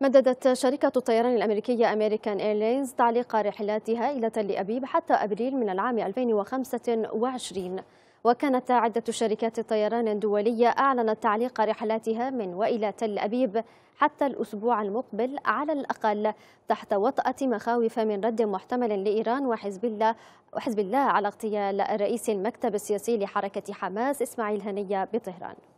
مددت شركة الطيران الأمريكية أمريكان إيرلينز تعليق رحلاتها إلى تل أبيب حتى أبريل من العام 2025 وكانت عدة شركات طيران دولية أعلنت تعليق رحلاتها من وإلى تل أبيب حتى الأسبوع المقبل على الأقل تحت وطأة مخاوف من رد محتمل لإيران وحزب الله وحزب الله على اغتيال رئيس المكتب السياسي لحركة حماس إسماعيل هنية بطهران